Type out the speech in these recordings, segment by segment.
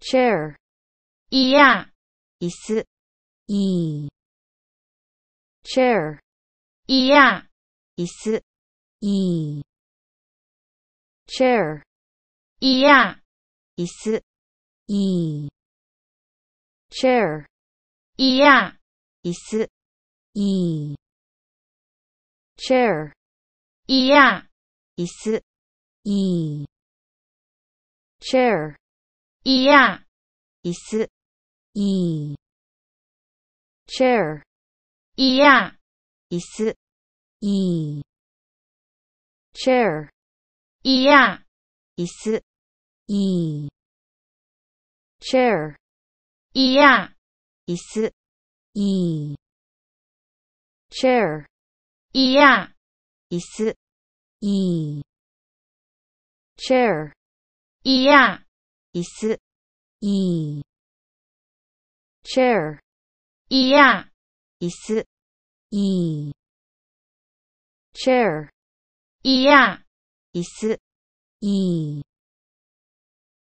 chair 椅呀椅子椅 chair 椅呀椅子椅 chair 椅呀椅子椅 chair 椅呀椅子椅 chair 椅呀椅子椅 chair 椅呀，椅子，椅，chair，椅呀，椅子，椅，chair，椅呀，椅子，椅，chair，椅呀，椅子，椅，chair，椅呀，椅子，椅，chair，椅呀。椅子椅 chair 椅呀椅子椅 chair 椅呀椅子椅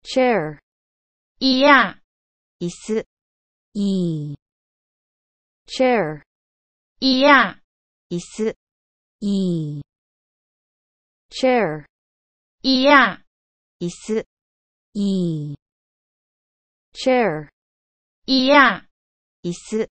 chair 椅呀椅子椅 chair 椅呀椅子椅 chair 椅呀椅子 E chair 椅や椅子